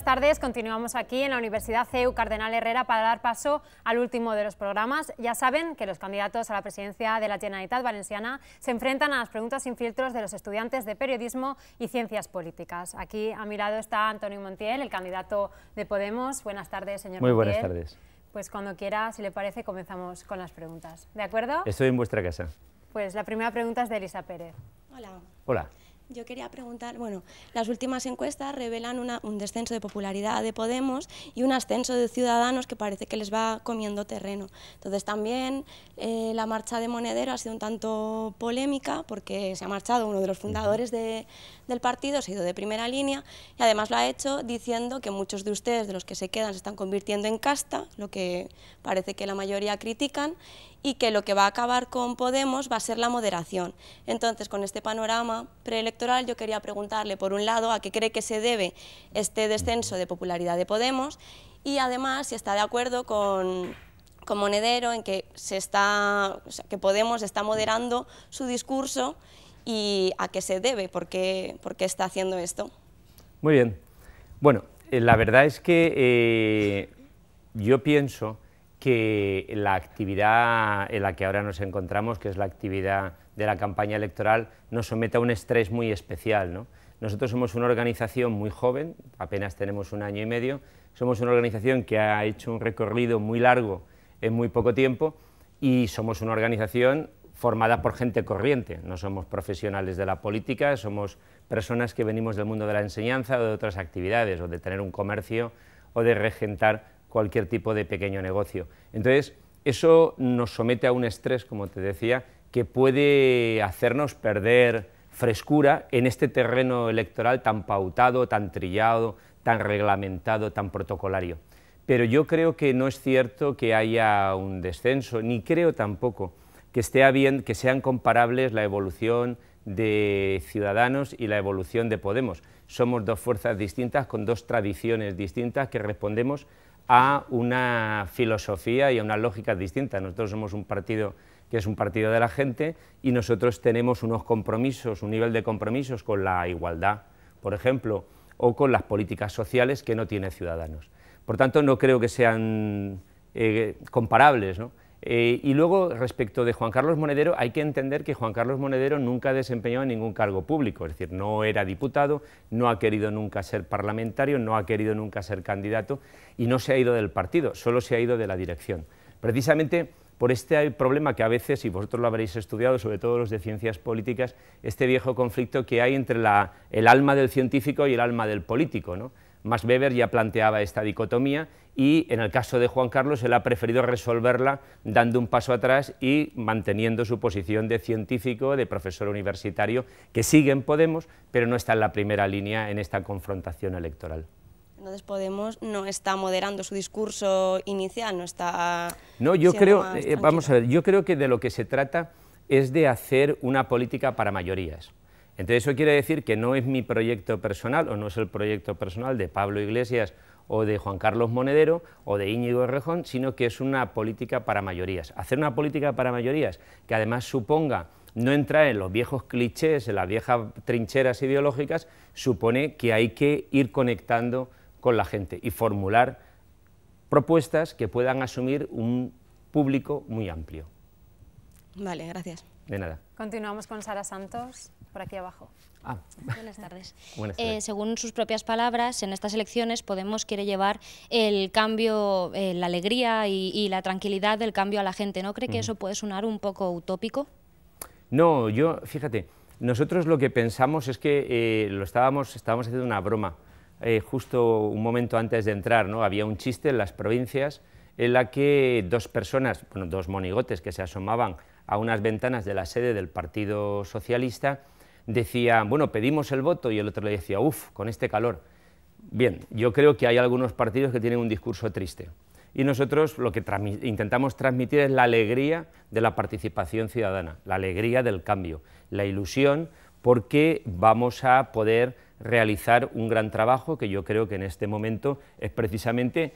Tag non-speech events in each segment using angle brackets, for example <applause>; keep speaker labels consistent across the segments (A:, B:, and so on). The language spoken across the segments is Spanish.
A: buenas tardes. Continuamos aquí en la Universidad CEU Cardenal Herrera para dar paso al último de los programas. Ya saben que los candidatos a la presidencia de la Generalitat Valenciana se enfrentan a las preguntas sin filtros de los estudiantes de periodismo y ciencias políticas. Aquí a mi lado está Antonio Montiel, el candidato de Podemos. Buenas tardes, señor Montiel. Muy buenas tardes. Pues cuando quiera, si le parece, comenzamos con las preguntas. ¿De acuerdo? Estoy
B: en vuestra casa.
A: Pues la primera pregunta es de Elisa Pérez. Hola.
B: Hola.
C: Yo quería preguntar, bueno, las últimas encuestas revelan un descenso de popularidad de Podemos y un ascenso de Ciudadanos que parece que les va comiendo terreno. Entonces también eh, la marcha de Monedero ha sido un tanto polémica porque se ha marchado uno de los fundadores del partido, se ha ido de primera línea y además lo ha hecho diciendo que muchos de ustedes, de los que se quedan, se están convirtiendo en casta, lo que parece que la mayoría critican, y que lo que va a acabar con Podemos va a ser la moderación. Entonces, con este panorama preelectoral, yo quería preguntarle, por un lado, a qué cree que se debe este descenso de popularidad de Podemos y, además, si está de acuerdo con, Monedero en que, se está, que Podemos está moderando su discurso y a qué se debe, por qué, está haciendo esto.
B: Muy bien. Bueno, eh, la verdad es que eh, yo pienso que la actividad en la que ahora nos encontramos, que es la actividad de la campaña electoral nos somete a un estrés muy especial. Nosotros somos una organización muy joven, apenas tenemos un año y medio, somos una organización que ha hecho un recorrido muy largo en muy poco tiempo y somos una organización formada por gente corriente, no somos profesionales de la política, somos personas que venimos del mundo de la enseñanza o de otras actividades, o de tener un comercio o de regentar cualquier tipo de pequeño negocio. Entonces, eso nos somete a un estrés, como te decía, que puede hacernos perder frescura en este terreno electoral tan pautado, tan trillado, tan reglamentado, tan protocolario. Pero yo creo que no es cierto que haya un descenso, ni creo tampoco que, bien, que sean comparables la evolución de Ciudadanos y la evolución de Podemos. Somos dos fuerzas distintas con dos tradiciones distintas que respondemos a una filosofía y a una lógica distintas. Nosotros somos un partido que es un partido de la gente, y nosotros tenemos unos compromisos, un nivel de compromisos con la igualdad, por ejemplo, o con las políticas sociales que no tiene Ciudadanos. Por tanto, no creo que sean eh, comparables. ¿no? Eh, y luego, respecto de Juan Carlos Monedero, hay que entender que Juan Carlos Monedero nunca ha desempeñado ningún cargo público, es decir, no era diputado, no ha querido nunca ser parlamentario, no ha querido nunca ser candidato y no se ha ido del partido, solo se ha ido de la dirección. Precisamente por este problema que a veces, y vosotros lo habréis estudiado, sobre todo los de ciencias políticas, este viejo conflicto que hay entre el alma del científico y el alma del político. ¿no? Max Weber ya planteaba esta dicotomía y en el caso de Juan Carlos él ha preferido resolverla dando un paso atrás y manteniendo su posición de científico, de profesor universitario, que sigue en Podemos, pero no está en la primera línea en esta confrontación electoral.
C: Entonces Podemos no está moderando su discurso inicial, no está...
B: No, yo creo, eh, vamos a ver, yo creo que de lo que se trata es de hacer una política para mayorías. Entonces eso quiere decir que no es mi proyecto personal o no es el proyecto personal de Pablo Iglesias o de Juan Carlos Monedero o de Íñigo Rejón, sino que es una política para mayorías. Hacer una política para mayorías que además suponga no entrar en los viejos clichés, en las viejas trincheras ideológicas, supone que hay que ir conectando con la gente y formular propuestas que puedan asumir un público muy amplio.
C: Vale, gracias.
B: De nada.
A: Continuamos con Sara Santos, por aquí abajo. Ah. Buenas <laughs> eh,
B: tardes.
A: según sus propias palabras, en estas elecciones Podemos quiere llevar el cambio, eh, la alegría y, la tranquilidad del cambio a la gente. ¿No cree que eso puede sonar un poco utópico?
B: No, yo, fíjate, nosotros lo que pensamos es que eh, lo estábamos, estábamos haciendo una broma eh, justo un momento antes de entrar, ¿no? había un chiste en las provincias en la que dos personas, bueno, dos monigotes que se asomaban a unas ventanas de la sede del Partido Socialista, decían, bueno, pedimos el voto, y el otro le decía, uff, con este calor. Bien, yo creo que hay algunos partidos que tienen un discurso triste. Y nosotros lo que intentamos transmitir es la alegría de la participación ciudadana, la alegría del cambio, la ilusión porque vamos a poder realizar un gran trabajo que yo creo que en este momento es precisamente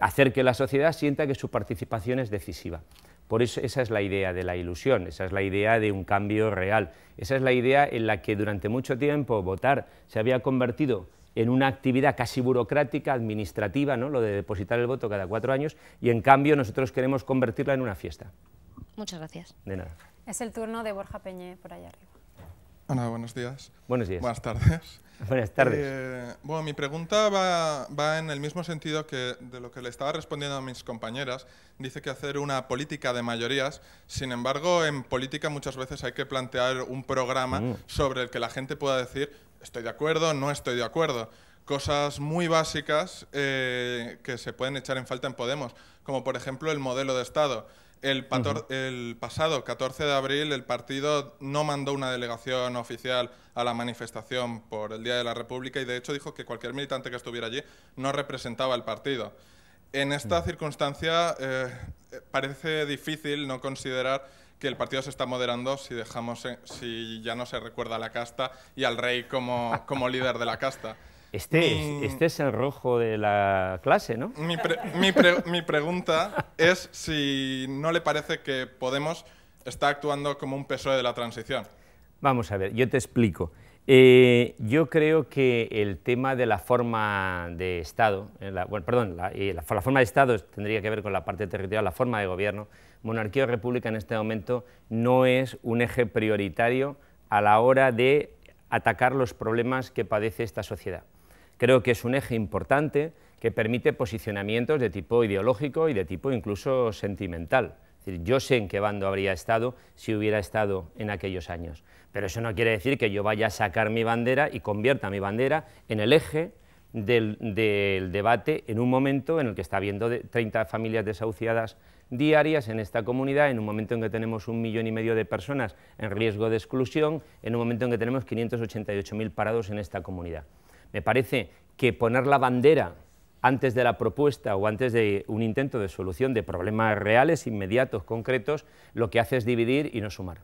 B: hacer que la sociedad sienta que su participación es decisiva. Por eso esa es la idea de la ilusión, esa es la idea de un cambio real, esa es la idea en la que durante mucho tiempo votar se había convertido en una actividad casi burocrática, administrativa, ¿no? lo de depositar el voto cada cuatro años, y en cambio nosotros queremos convertirla en una fiesta.
D: Muchas
A: gracias. De nada. Es el turno de Borja Peñé por allá arriba.
B: Hola, buenos días. Buenas
D: tardes. <laughs> Buenas tardes. Eh, bueno, mi pregunta va, en el mismo sentido que de lo que le estaba respondiendo a mis compañeras. Dice que hacer una política de mayorías, sin embargo, en política muchas veces hay que plantear un programa mm. sobre el que la gente pueda decir estoy de acuerdo, no estoy de acuerdo. Cosas muy básicas eh, que se pueden echar en falta en Podemos, como por ejemplo el modelo de Estado. El, pasado 14 de abril el partido no mandó una delegación oficial a la manifestación por el Día de la República y de hecho dijo que cualquier militante que estuviera allí no representaba al partido. En esta mm. circunstancia eh, eh, parece difícil no considerar que el partido se está moderando si dejamos si ya no se recuerda a la casta y al rey como líder de la casta.
B: Este, mm. este, es, el rojo de la clase, ¿no? Mi,
D: pregunta es si no le parece que Podemos está actuando como un PSOE de la transición.
B: Vamos a ver, yo te explico. Eh, yo creo que el tema de la forma de Estado, bueno, perdón, eh, la, forma de Estado tendría que ver con la parte territorial, la forma de gobierno, monarquía o república en este momento no es un eje prioritario a la hora de atacar los problemas que padece esta sociedad. Creo que es un eje importante que permite posicionamientos de tipo ideológico y de tipo incluso sentimental. yo sé en qué bando habría estado si hubiera estado en aquellos años, pero eso no quiere decir que yo vaya a sacar mi bandera y convierta mi bandera en el eje del, debate en un momento en el que está habiendo 30 familias desahuciadas diarias en esta comunidad, en un momento en que tenemos un millón y medio de personas en riesgo de exclusión, en un momento en que tenemos 588.000 parados en esta comunidad. Me parece que poner la bandera antes de la propuesta o antes de un intento de solución de problemas reales, inmediatos, concretos, lo que hace es dividir y no sumar.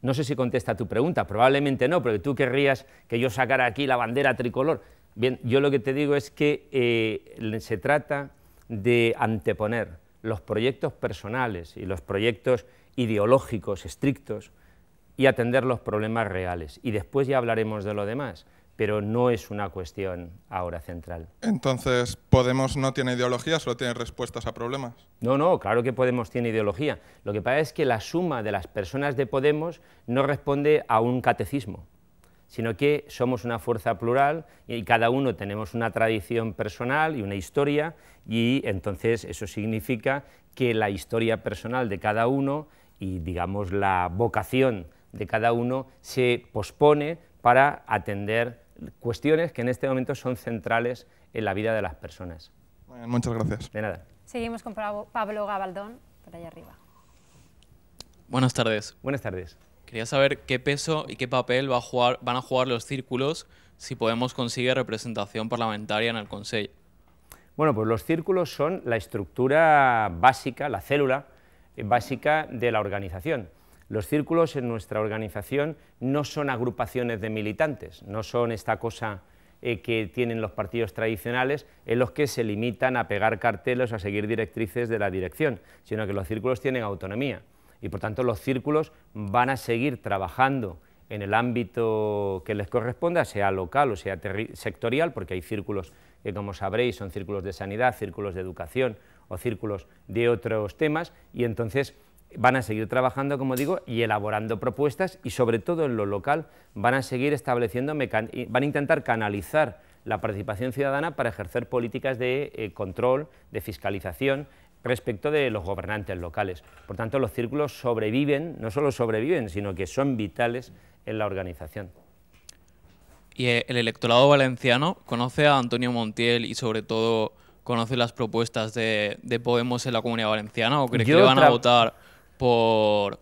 B: No sé si contesta tu pregunta, probablemente no, porque tú querrías que yo sacara aquí la bandera tricolor. Bien, yo lo que te digo es que eh, se trata de anteponer los proyectos personales y los proyectos ideológicos estrictos y atender los problemas reales. Y después ya hablaremos de lo demás pero no es una cuestión ahora central. Entonces, ¿Podemos no tiene ideología, solo tiene respuestas a problemas? No, no, claro que Podemos tiene ideología. Lo que pasa es que la suma de las personas de Podemos no responde a un catecismo, sino que somos una fuerza plural y cada uno tenemos una tradición personal y una historia, y entonces eso significa que la historia personal de cada uno y, digamos, la vocación de cada uno se pospone para atender cuestiones que en este momento son centrales en la vida de las personas. muchas gracias. De nada.
A: Seguimos con Pablo Gabaldón, por allá arriba.
B: Buenas tardes. Buenas tardes. Quería saber qué peso y qué papel van a jugar los círculos si Podemos conseguir representación parlamentaria en el Consejo. Bueno, pues los círculos son la estructura básica, la célula eh, básica de la organización. Los círculos en nuestra organización no son agrupaciones de militantes, no son esta cosa eh, que tienen los partidos tradicionales en los que se limitan a pegar carteles o a seguir directrices de la dirección, sino que los círculos tienen autonomía y por tanto los círculos van a seguir trabajando en el ámbito que les corresponda, sea local o sea sectorial, porque hay círculos que, como sabréis, son círculos de sanidad, círculos de educación o círculos de otros temas, y entonces van a seguir trabajando, como digo, y elaborando propuestas y sobre todo en lo local van a seguir estableciendo, van a intentar canalizar la participación ciudadana para ejercer políticas de eh, control, de fiscalización respecto de los gobernantes locales. Por tanto, los círculos sobreviven, no solo sobreviven, sino que son vitales en la organización. Y eh, el electorado valenciano conoce a Antonio Montiel y sobre todo conoce las propuestas de, Podemos en la Comunidad Valenciana o cree que van a votar por,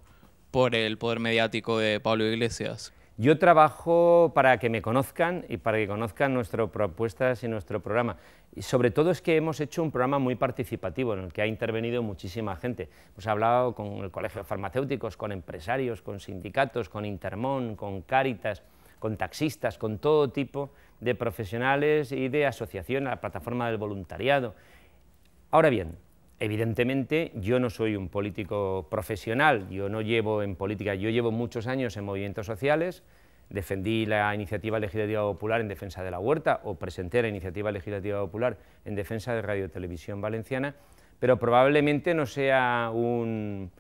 B: por el poder mediático de Pablo Iglesias? Yo trabajo para que me conozcan y para que conozcan nuestras propuestas y nuestro programa. Y sobre todo es que hemos hecho un programa muy participativo en el que ha intervenido muchísima gente. Hemos hablado con el Colegio de Farmacéuticos, con empresarios, con sindicatos, con Intermón, con Cáritas, con taxistas, con todo tipo de profesionales y de asociación a la plataforma del voluntariado. Ahora bien, Evidentemente, yo no soy un político profesional, yo no llevo en política, yo llevo muchos años en movimientos sociales, defendí la iniciativa legislativa popular en defensa de la huerta o presenté la iniciativa legislativa popular en defensa de Radio Televisión Valenciana, pero probablemente no sea un,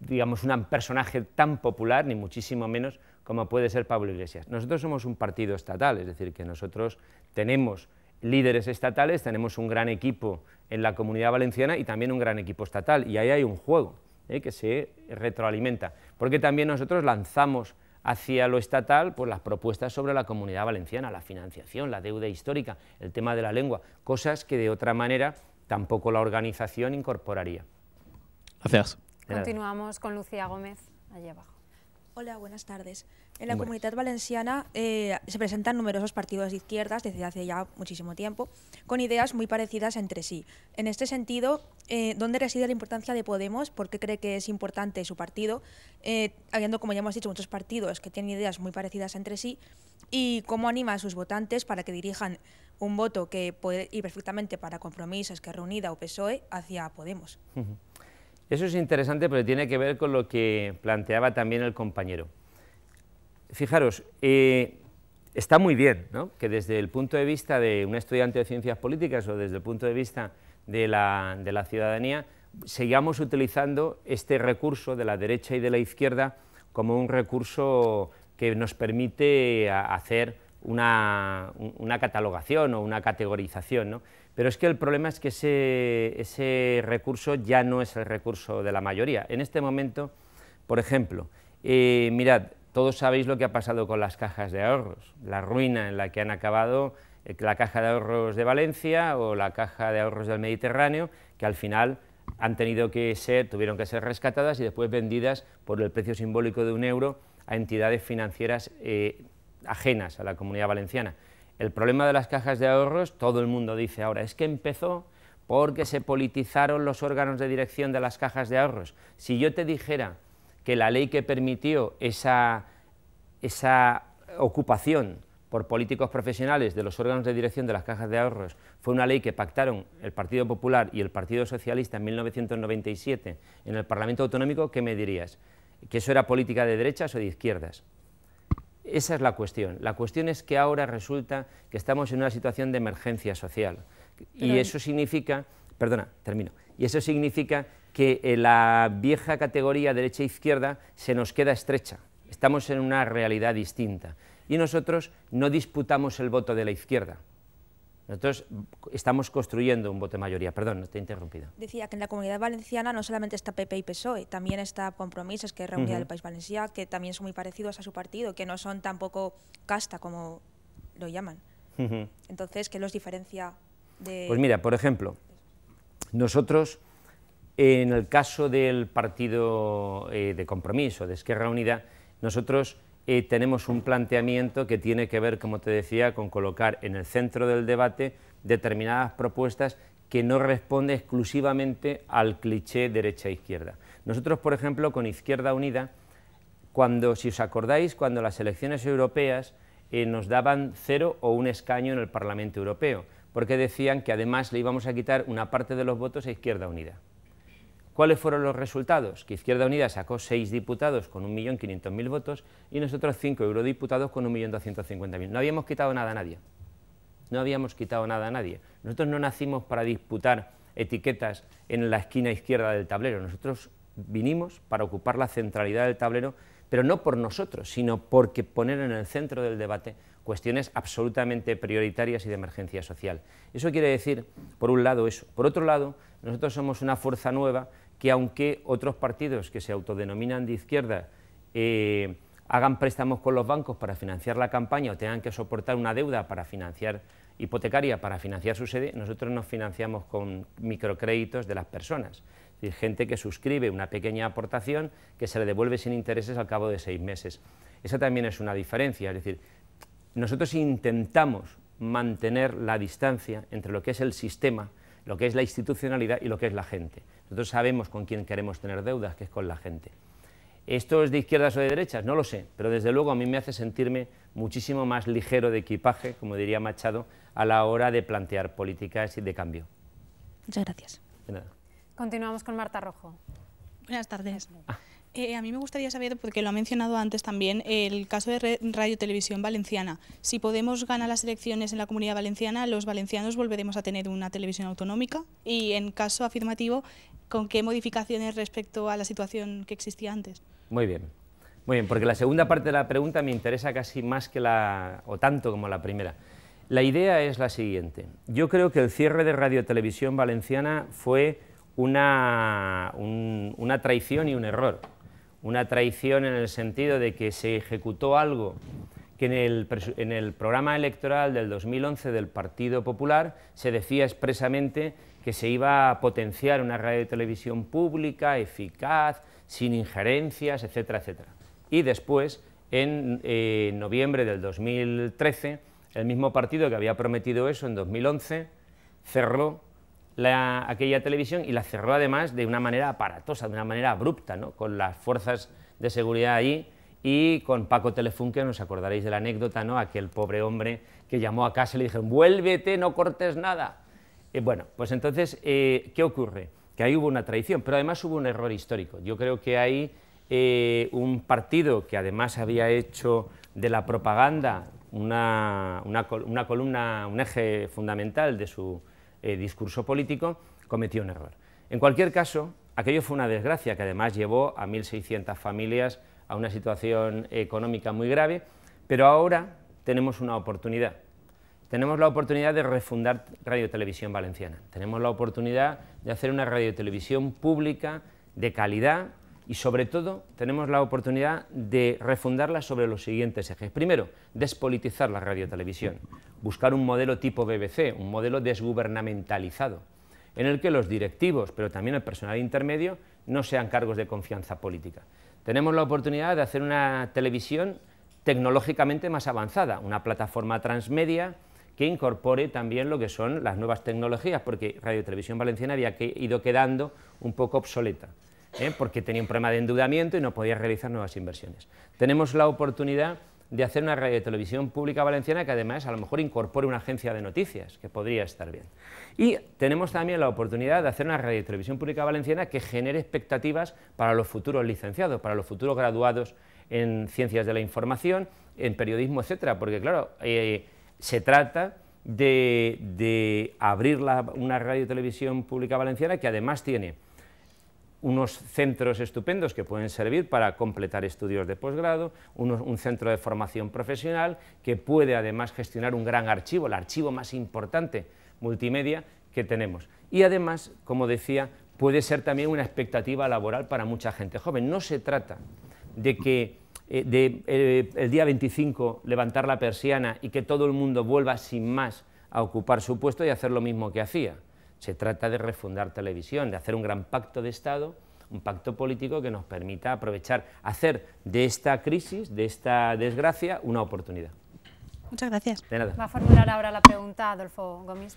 B: digamos, un personaje tan popular, ni muchísimo menos, como puede ser Pablo Iglesias. Nosotros somos un partido estatal, es decir, que nosotros tenemos líderes estatales, tenemos un gran equipo en la comunidad valenciana y también un gran equipo estatal. Y ahí hay un juego ¿eh? que se retroalimenta, porque también nosotros lanzamos hacia lo estatal pues, las propuestas sobre la comunidad valenciana, la financiación, la deuda histórica, el tema de la lengua, cosas que de otra manera tampoco la organización incorporaría. Gracias.
A: Continuamos con Lucía Gómez, allí abajo. Hola, buenas tardes. En la comunidad valenciana eh, se presentan numerosos partidos de izquierdas desde hace ya muchísimo tiempo, con ideas muy parecidas entre sí. En este sentido, eh, ¿dónde reside la importancia de Podemos? ¿Por qué cree que es importante su partido? Eh, habiendo, como ya hemos dicho, muchos partidos que tienen ideas muy parecidas entre sí, ¿y cómo anima a sus votantes para que dirijan un voto que puede ir perfectamente para compromisos, que reunida o PSOE, hacia Podemos?
B: Eso es interesante porque tiene que ver con lo que planteaba también el compañero. Fijaros, eh, está muy bien que desde el punto de vista de un estudiante de ciencias políticas o desde el punto de vista de la ciudadanía, sigamos utilizando este recurso de la derecha y de la izquierda como un recurso que nos permite hacer una, catalogación o una categorización, ¿no? pero es que el problema es que ese, ese, recurso ya no es el recurso de la mayoría. En este momento, por ejemplo, eh, mirad, todos sabéis lo que ha pasado con las cajas de ahorros, la ruina en la que han acabado eh, la caja de ahorros de Valencia o la caja de ahorros del Mediterráneo, que al final han tenido que ser, tuvieron que ser rescatadas y después vendidas por el precio simbólico de un euro a entidades financieras eh, ajenas a la comunidad valenciana. El problema de las cajas de ahorros, todo el mundo dice ahora, es que empezó porque se politizaron los órganos de dirección de las cajas de ahorros. Si yo te dijera que la ley que permitió esa, ocupación por políticos profesionales de los órganos de dirección de las cajas de ahorros fue una ley que pactaron el Partido Popular y el Partido Socialista en 1997 en el Parlamento Autonómico, ¿qué me dirías? ¿Que eso era política de derechas o de izquierdas? esa es la cuestión. La cuestión es que ahora resulta que estamos en una situación de emergencia social. y eso significa, perdona, termino, y eso significa que la vieja categoría derecha-izquierda e se nos queda estrecha. Estamos en una realidad distinta. Y nosotros no disputamos el voto de la izquierda. Nosotros estamos construyendo un voto de mayoría. Perdón, no te he interrumpido.
A: Decía que en la comunidad valenciana no solamente está PP y PSOE, también está Compromisos, que es Reunida del País Valenciano, que también son muy parecidos a su partido, que no son tampoco casta, como lo llaman. Entonces, ¿qué los diferencia de...? Pues mira,
B: por ejemplo, nosotros, en el caso del partido eh, de Compromiso, de Esquerra Unida, nosotros tenemos un planteamiento que tiene que ver, como te decía, con colocar en el centro del debate determinadas propuestas que no responden exclusivamente al cliché derecha-izquierda. E Nosotros, por ejemplo, con Izquierda Unida, cuando, si os acordáis, cuando las elecciones europeas eh, nos daban cero o un escaño en el Parlamento Europeo, porque decían que además le íbamos a quitar una parte de los votos a Izquierda Unida. ¿Cuáles fueron los resultados? Que Izquierda Unida sacó seis diputados con 1.500.000 votos y nosotros cinco eurodiputados con 1.250.000. No habíamos quitado nada a nadie. No habíamos quitado nada a nadie. Nosotros no nacimos para disputar etiquetas en la esquina izquierda del tablero. Nosotros vinimos para ocupar la centralidad del tablero, pero no por nosotros, sino porque poner en el centro del debate cuestiones absolutamente prioritarias y de emergencia social. Eso quiere decir, por un lado, eso. Por otro lado, nosotros somos una fuerza nueva que aunque otros partidos que se autodenominan de izquierda eh, hagan préstamos con los bancos para financiar la campaña o tengan que soportar una deuda para financiar hipotecaria para financiar su sede, nosotros nos financiamos con microcréditos de las personas. Es decir, gente que suscribe una pequeña aportación que se le devuelve sin intereses al cabo de seis meses. Esa también es una diferencia. Es decir, nosotros intentamos mantener la distancia entre lo que es el sistema lo que es la institucionalidad y lo que es la gente. Nosotros sabemos con quién queremos tener deudas, que es con la gente. ¿Esto es de izquierdas o de derechas? No lo sé, pero desde luego a mí me hace sentirme muchísimo más ligero de equipaje, como diría Machado, a la hora de plantear políticas y de cambio.
A: Muchas gracias. Continuamos con Marta Rojo.
C: Buenas tardes. Ah. Eh, a mí me gustaría saber, porque lo ha mencionado antes también, el caso de Radio Televisión Valenciana. Si podemos ganar las elecciones en la Comunidad Valenciana, los valencianos volveremos a tener una televisión autonómica y, en caso afirmativo, ¿con qué modificaciones respecto a la situación que existía antes?
B: Muy bien, muy bien, porque la segunda parte de la pregunta me interesa casi más que la, o tanto como la primera. La idea es la siguiente. Yo creo que el cierre de Radio Televisión Valenciana fue una traición y un error. Una traición en el sentido de que se ejecutó algo que en el, en programa electoral del 2011 del Partido Popular se decía expresamente que se iba a potenciar una radio y televisión pública, eficaz, sin injerencias, etcétera, etcétera. Y después, en eh, noviembre del 2013, el mismo partido que había prometido eso en 2011 cerró aquella televisión y la cerró además de una manera aparatosa, de una manera abrupta, con las fuerzas de seguridad ahí y con Paco Telefunke, nos acordaréis de la anécdota, ¿no? aquel pobre hombre que llamó a casa y le dijeron, vuélvete, no cortes nada. Eh, bueno, pues entonces, eh, ¿qué ocurre? Que ahí hubo una traición, pero además hubo un error histórico. Yo creo que ahí eh, un partido que además había hecho de la propaganda una columna, un eje fundamental de su, eh, discurso político, cometió un error. En cualquier caso, aquello fue una desgracia que además llevó a 1.600 familias a una situación económica muy grave, pero ahora tenemos una oportunidad. Tenemos la oportunidad de refundar Radio Televisión Valenciana, tenemos la oportunidad de hacer una radio televisión pública de calidad y sobre todo tenemos la oportunidad de refundarla sobre los siguientes ejes. Primero, despolitizar la radio televisión buscar un modelo tipo BBC, un modelo desgubernamentalizado, en el que los directivos, pero también el personal intermedio, no sean cargos de confianza política. Tenemos la oportunidad de hacer una televisión tecnológicamente más avanzada, una plataforma transmedia que incorpore también lo que son las nuevas tecnologías, porque Radio Televisión Valenciana había ido quedando un poco obsoleta. ¿eh? porque tenía un problema de endeudamiento y no podía realizar nuevas inversiones. Tenemos la oportunidad de hacer una radio y televisión pública valenciana que además a lo mejor incorpore una agencia de noticias, que podría estar bien. Y tenemos también la oportunidad de hacer una radio y televisión pública valenciana que genere expectativas para los futuros licenciados, para los futuros graduados en ciencias de la información, en periodismo, etcétera, porque claro, eh, se trata de, abrir una radio y televisión pública valenciana que además tiene unos centros estupendos que pueden servir para completar estudios de posgrado, un centro de formación profesional que puede además gestionar un gran archivo, el archivo más importante multimedia que tenemos. Y además, como decía, puede ser también una expectativa laboral para mucha gente joven. No se trata de que eh, eh, el día 25 levantar la persiana y que todo el mundo vuelva sin más a ocupar su puesto y hacer lo mismo que hacía. Se trata de refundar televisión, de hacer un gran pacto de Estado, un pacto político que nos permita aprovechar, hacer de esta crisis, de esta desgracia, una oportunidad. Muchas gracias.
A: Va a formular ahora la pregunta Adolfo Gómez.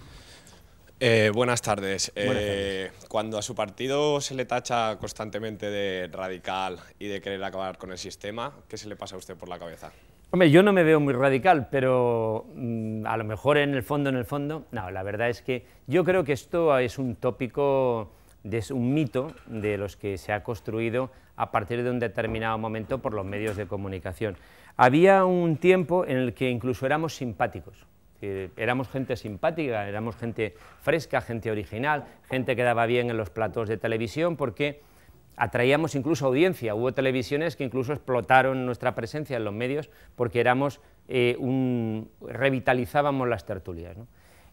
B: Eh, buenas tardes. Eh, cuando a su partido se le tacha constantemente de radical y de querer acabar con el sistema, ¿qué se le pasa a usted por la cabeza? Hombre, yo no me veo muy radical, pero mm, a lo mejor en el fondo, en el fondo, no, la verdad es que yo creo que esto es un tópico, es un mito de los que se ha construido a partir de un determinado momento por los medios de comunicación. Había un tiempo en el que incluso éramos simpáticos, éramos gente simpática, éramos gente fresca, gente original, gente que daba bien en los platos de televisión, porque atraíamos incluso audiencia. Hubo televisiones que incluso explotaron nuestra presencia en los medios porque éramos eh, revitalizábamos las tertulias.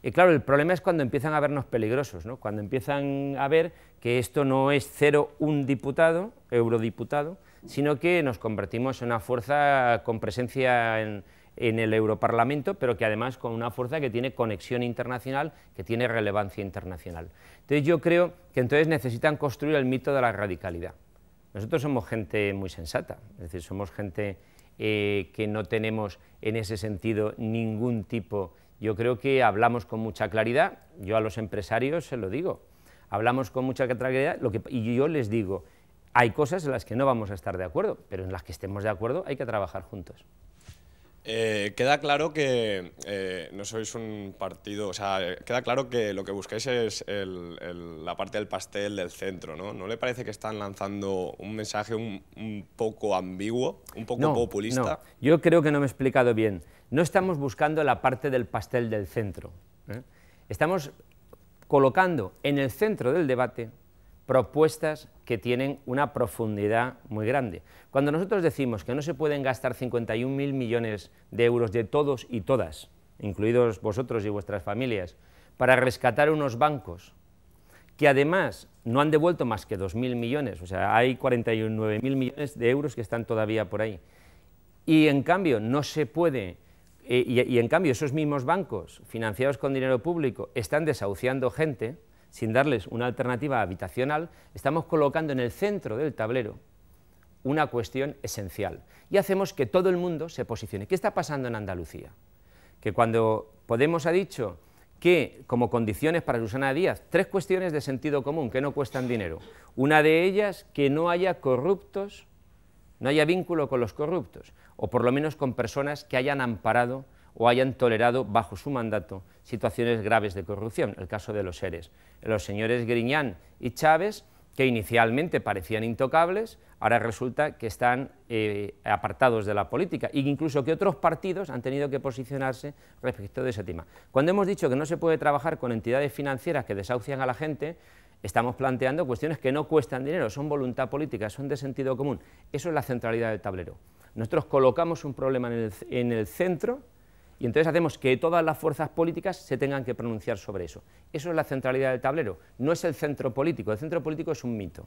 B: Y claro, el problema es cuando empiezan a vernos peligrosos, cuando empiezan a ver que esto no es cero un diputado, eurodiputado, sino que nos convertimos en una fuerza con presencia en, en el Europarlamento, pero que además con una fuerza que tiene conexión internacional, que tiene relevancia internacional. Entonces yo creo que entonces necesitan construir el mito de la radicalidad. Nosotros somos gente muy sensata, es decir, somos gente eh, que no tenemos en ese sentido ningún tipo... Yo creo que hablamos con mucha claridad, yo a los empresarios se lo digo, hablamos con mucha claridad lo y yo les digo, hay cosas en las que no vamos a estar de acuerdo, pero en las que estemos de acuerdo hay que trabajar juntos. Eh, queda claro que
D: eh, no sois un partido, o sea, queda claro que lo que buscáis es la
B: parte del pastel del centro, ¿no? ¿No le parece que están lanzando un mensaje un, poco ambiguo, un poco populista? Yo creo que no me he explicado bien. No estamos buscando la parte del pastel del centro. ¿eh? Estamos colocando en el centro del debate propuestas que tienen una profundidad muy grande. Cuando nosotros decimos que no se pueden gastar 51.000 millones de euros de todos y todas, incluidos vosotros y vuestras familias, para rescatar unos bancos que además no han devuelto más que 2.000 millones, o sea, hay 49.000 millones de euros que están todavía por ahí. Y en cambio no se puede, eh, y en cambio esos mismos bancos financiados con dinero público están desahuciando gente, sin darles una alternativa habitacional, estamos colocando en el centro del tablero una cuestión esencial y hacemos que todo el mundo se posicione. ¿Qué está pasando en Andalucía? Que cuando Podemos ha dicho que como condiciones para Susana Díaz, tres cuestiones de sentido común que no cuestan dinero. Una de ellas, que no haya corruptos, no haya vínculo con los corruptos, o por lo menos con personas que hayan amparado o hayan tolerado bajo su mandato situaciones graves de corrupción, el caso de los seres. Los señores Griñán y Chávez, que inicialmente parecían intocables, ahora resulta que están eh, apartados de la política e incluso que otros partidos han tenido que posicionarse respecto de ese tema. Cuando hemos dicho que no se puede trabajar con entidades financieras que desahucian a la gente, estamos planteando cuestiones que no cuestan dinero, son voluntad política, son de sentido común. Eso es la centralidad del tablero. Nosotros colocamos un problema en el centro y entonces hacemos que todas las fuerzas políticas se tengan que pronunciar sobre eso. Eso es la centralidad del tablero, no es el centro político, el centro político es un mito.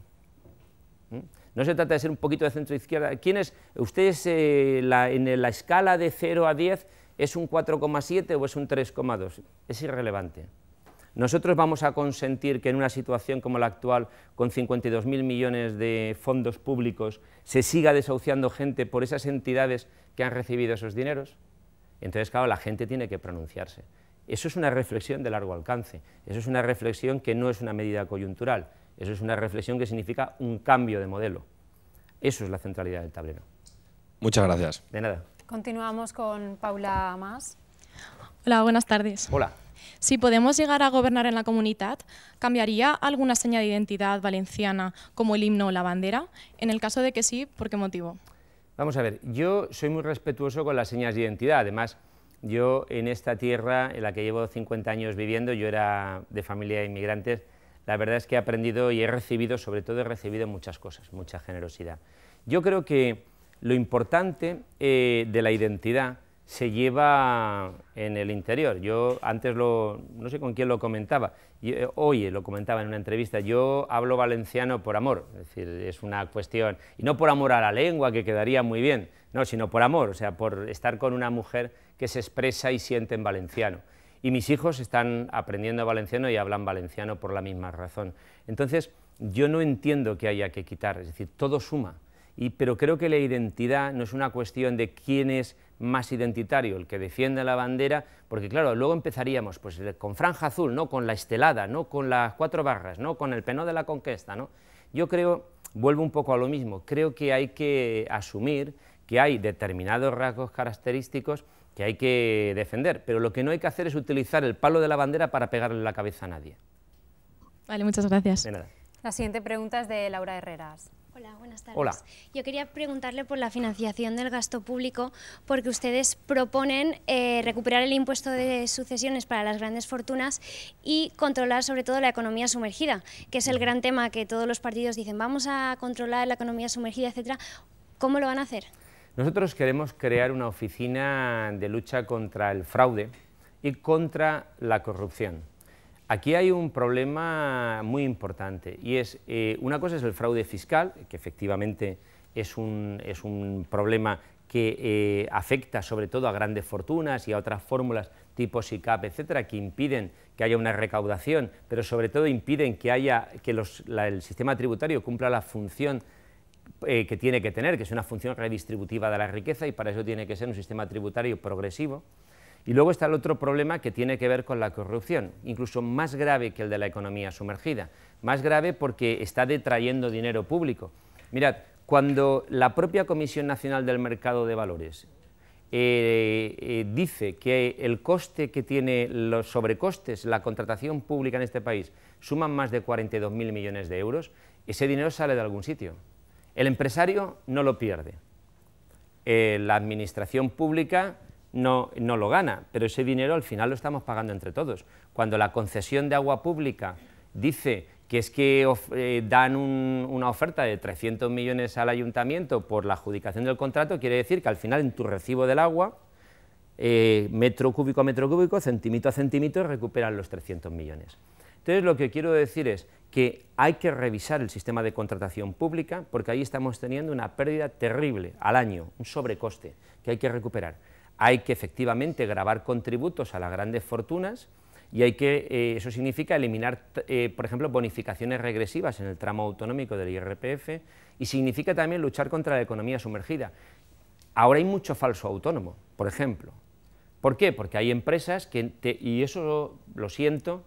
B: ¿Mm? No se trata de ser un poquito de centro izquierda. ¿Quiénes? ¿Ustedes eh, en la escala de 0 a 10 es un 4,7 o es un 3,2? Es irrelevante. ¿Nosotros vamos a consentir que en una situación como la actual, con 52.000 millones de fondos públicos, se siga desahuciando gente por esas entidades que han recibido esos dineros? Entonces, claro, la gente tiene que pronunciarse. Eso es una reflexión de largo alcance, eso es una reflexión que no es una medida coyuntural, eso es una reflexión que significa un cambio de modelo. Eso es la centralidad del tablero. Muchas gracias. De nada.
A: Continuamos con Paula Más. Hola,
C: buenas
B: tardes. Hola.
A: Si podemos llegar a gobernar en la comunidad, ¿cambiaría alguna seña de identidad valenciana como el himno o la bandera? En el caso de que sí, ¿por qué motivo?
B: Vamos a ver, yo soy muy respetuoso con las señas de identidad, además yo en esta tierra en la que llevo 50 años viviendo, yo era de familia de inmigrantes, la verdad es que he aprendido y he recibido, sobre todo he recibido muchas cosas, mucha generosidad. Yo creo que lo importante eh, de la identidad se lleva en el interior. Yo antes lo, no sé con quién lo comentaba, eh, hoy lo comentaba en una entrevista, yo hablo valenciano por amor, es decir, es una cuestión, y no por amor a la lengua, que quedaría muy bien, no, sino por amor, o sea, por estar con una mujer que se expresa y siente en valenciano. Y mis hijos están aprendiendo valenciano y hablan valenciano por la misma razón. Entonces, yo no entiendo que haya que quitar, es decir, todo suma, y, pero creo que la identidad no es una cuestión de quién es más identitario, el que defiende la bandera, porque claro, luego empezaríamos pues, con franja azul, ¿no? con la estelada, ¿no? con las cuatro barras, ¿no? con el penó de la conquista. ¿no? Yo creo, vuelvo un poco a lo mismo, creo que hay que asumir que hay determinados rasgos característicos que hay que defender, pero lo que no hay que hacer es utilizar el palo de la bandera para pegarle la cabeza a nadie. Vale, muchas gracias.
A: La siguiente pregunta es de Laura Herreras. Hola, buenas tardes. Yo quería preguntarle por la financiación del gasto público, porque ustedes proponen eh, recuperar el impuesto de sucesiones para las grandes fortunas y controlar sobre todo la economía sumergida, que es el gran tema que todos los partidos dicen, vamos a controlar la economía sumergida, etcétera. ¿Cómo lo van a hacer?
B: Nosotros queremos crear una oficina de lucha contra el fraude y contra la corrupción. Aquí hay un problema muy importante y es, eh, una cosa es el fraude fiscal, que efectivamente es un, es un problema que eh, afecta sobre todo a grandes fortunas y a otras fórmulas tipo SICAP, etcétera, que impiden que haya una recaudación, pero sobre todo impiden que, haya, que el sistema tributario cumpla la función eh, que tiene que tener, que es una función redistributiva de la riqueza y para eso tiene que ser un sistema tributario progresivo. Y luego está el otro problema que tiene que ver con la corrupción, incluso más grave que el de la economía sumergida, más grave porque está detrayendo dinero público. Mirad, cuando la propia Comisión Nacional del Mercado de Valores eh, eh, dice que el coste que tiene los sobrecostes, la contratación pública en este país, suman más de 42.000 millones de euros, ese dinero sale de algún sitio. El empresario no lo pierde. Eh, la administración pública no, lo gana, pero ese dinero al final lo estamos pagando entre todos. Cuando la concesión de agua pública dice que es que eh, dan una oferta de 300 millones al ayuntamiento por la adjudicación del contrato, quiere decir que al final en tu recibo del agua, eh, metro cúbico a metro cúbico, centímetro a centímetro, recuperan los 300 millones. Entonces lo que quiero decir es que hay que revisar el sistema de contratación pública porque ahí estamos teniendo una pérdida terrible al año, un sobrecoste que hay que recuperar hay que efectivamente grabar contributos a las grandes fortunas y hay que, eh, eso significa eliminar, eh, por ejemplo, bonificaciones regresivas en el tramo autonómico del IRPF y significa también luchar contra la economía sumergida. Ahora hay mucho falso autónomo, por ejemplo. ¿Por qué? Porque hay empresas que, y eso lo siento,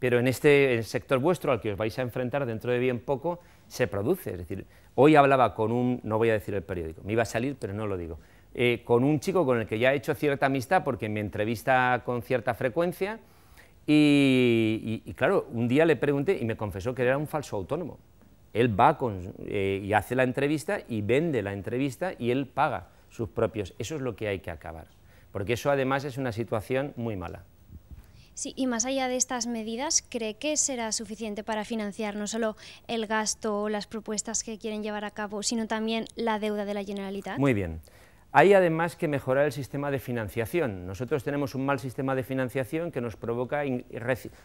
B: pero en este sector vuestro al que os vais a enfrentar dentro de bien poco, se produce. Es decir, hoy hablaba con un, no voy a decir el periódico, me iba a salir, pero no lo digo, eh, con un chico con el que ya he hecho cierta amistad porque me entrevista con cierta frecuencia y, claro, un día le pregunté y me confesó que era un falso autónomo. Él va con, eh, y hace la entrevista y vende la entrevista y él paga sus propios. Eso es lo que hay que acabar, porque eso además es una situación muy mala.
A: Sí, y más allá de estas medidas, ¿cree que será suficiente para financiar no solo el gasto o las propuestas que quieren llevar a cabo, sino también la deuda de la Generalitat? Muy
B: bien. Hay además que mejorar el sistema de financiación. Nosotros tenemos un mal sistema de financiación que nos provoca...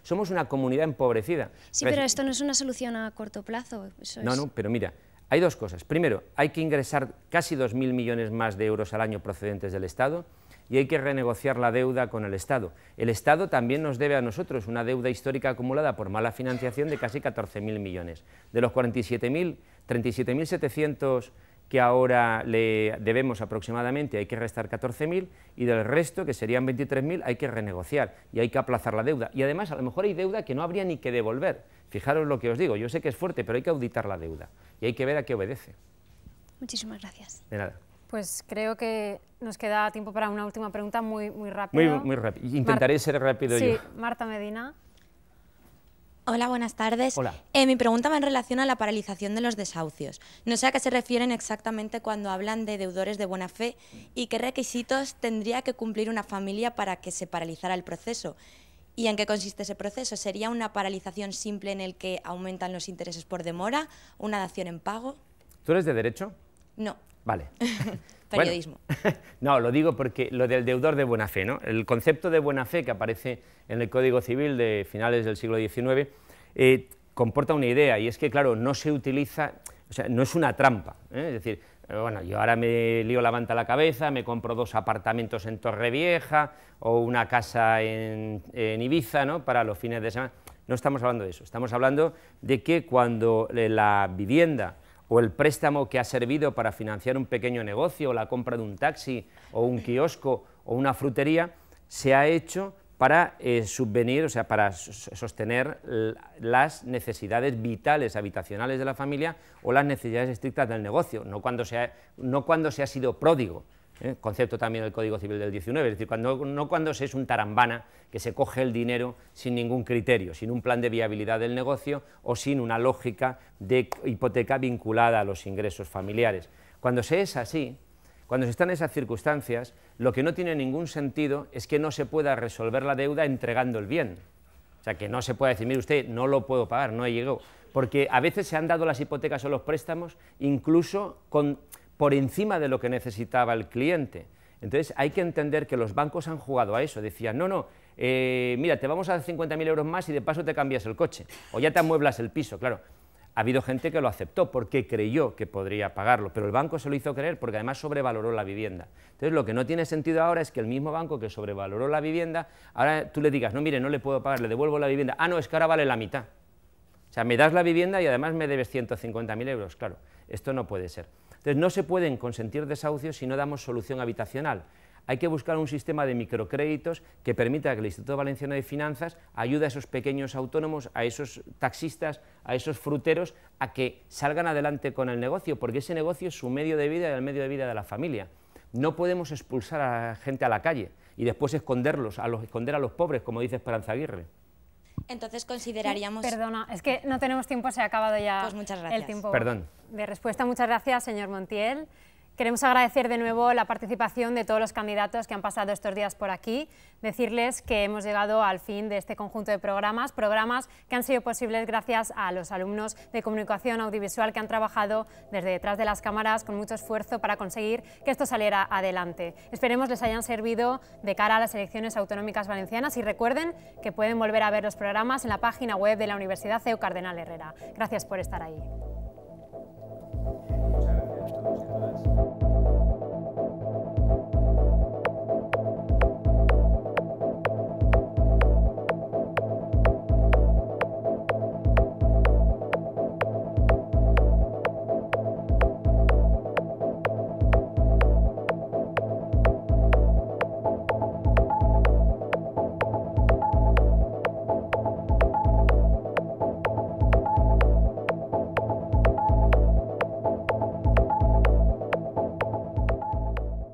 B: Somos una comunidad empobrecida. Sí, pero esto
A: no es una solución a corto plazo. no, no,
B: pero mira, hay dos cosas. Primero, hay que ingresar casi 2.000 millones más de euros al año procedentes del Estado y hay que renegociar la deuda con el Estado. El Estado también nos debe a nosotros una deuda histórica acumulada por mala financiación de casi 14.000 millones. De los 47.000, 37.700 que ahora le debemos aproximadamente, hay que restar 14.000 y del resto, que serían 23.000, hay que renegociar y hay que aplazar la deuda. Y además, a lo mejor hay deuda que no habría ni que devolver. Fijaros lo que os digo, yo sé que es fuerte, pero hay que auditar la deuda y hay que ver a qué obedece.
A: Muchísimas gracias. De nada. Pues creo que nos queda tiempo para una última pregunta muy, muy rápida. Muy, muy rápido.
B: Intentaré ser rápido yo.
C: Marta Medina. Hola, buenas tardes. Hola. Eh, mi pregunta va en relación a la paralización de los desahucios. No sé a qué se refieren exactamente cuando hablan de deudores de buena fe y qué requisitos tendría que cumplir una familia para que se paralizara el proceso. ¿Y en qué consiste ese proceso? ¿Sería una paralización simple en el que aumentan los intereses por demora? ¿Una dación en pago?
B: ¿Tú eres de derecho? No. Vale. <laughs> Periodismo. <laughs> no, lo digo porque lo del deudor de buena fe, ¿no? El concepto de buena fe que aparece en el Código Civil de finales del siglo XIX eh, comporta una idea y es que, claro, no se utiliza, o sea, no es una trampa. ¿eh? Es decir, eh, bueno, yo ahora me lío la manta la cabeza, me compro dos apartamentos en Torrevieja o una casa en, en Ibiza, ¿no? Para los fines de semana. No estamos hablando de eso, estamos hablando de que cuando la vivienda o el préstamo que ha servido para financiar un pequeño negocio, o la compra de un taxi, o un kiosco, o una frutería, se ha hecho para eh, subvenir, o sea, para sostener las necesidades vitales habitacionales de la familia o las necesidades estrictas del negocio, no cuando se no cuando se ha sido pródigo. ¿eh? concepto también del Código Civil del 19, es decir, cuando, no cuando se es un tarambana que se coge el dinero sin ningún criterio, sin un plan de viabilidad del negocio o sin una lógica de hipoteca vinculada a los ingresos familiares. Cuando se es así, cuando se están esas circunstancias, lo que no tiene ningún sentido es que no se pueda resolver la deuda entregando el bien. O sea, que no se pueda decir, mire usted, no lo puedo pagar, no he llegado. Porque a veces se han dado las hipotecas o los préstamos incluso con por encima de lo que necesitaba el cliente. Entonces hay que entender que los bancos han jugado a eso. Decían, no, no, eh, mira, te vamos a dar 50.000 euros más y de paso te cambias el coche. O ya te amueblas el piso, claro. Ha habido gente que lo aceptó porque creyó que podría pagarlo, pero el banco se lo hizo creer porque además sobrevaloró la vivienda. Entonces lo que no tiene sentido ahora es que el mismo banco que sobrevaloró la vivienda, ahora tú le digas, no, mire, no le puedo pagar, le devuelvo la vivienda. Ah, no, es que ahora vale la mitad. O sea, me das la vivienda y además me debes 150.000 euros, claro. Esto no puede ser. Entonces, no se pueden consentir desahucios si no damos solución habitacional. Hay que buscar un sistema de microcréditos que permita que el Instituto Valenciano de Finanzas ayude a esos pequeños autónomos, a esos taxistas, a esos fruteros, a que salgan adelante con el negocio, porque ese negocio es su medio de vida y el medio de vida de la familia. No podemos expulsar a la gente a la calle y después esconderlos, a los, esconder a los pobres, como dice Esperanza Aguirre
A: entonces consideraríamos... Perdona, es que no tenemos tiempo, se ha acabado ya pues muchas gracias. el tiempo Perdón. de respuesta. Muchas gracias, señor Montiel. Queremos agradecer de nuevo la participación de todos los candidatos que han pasado estos días por aquí, decirles que hemos llegado al fin de este conjunto de programas, programas que han sido posibles gracias a los alumnos de comunicación audiovisual que han trabajado desde detrás de las cámaras con mucho esfuerzo para conseguir que esto saliera adelante. Esperemos les hayan servido de cara a las elecciones autonómicas valencianas y recuerden que pueden volver a ver los programas en la página web de la Universidad CEU Cardenal Herrera. Gracias por estar ahí.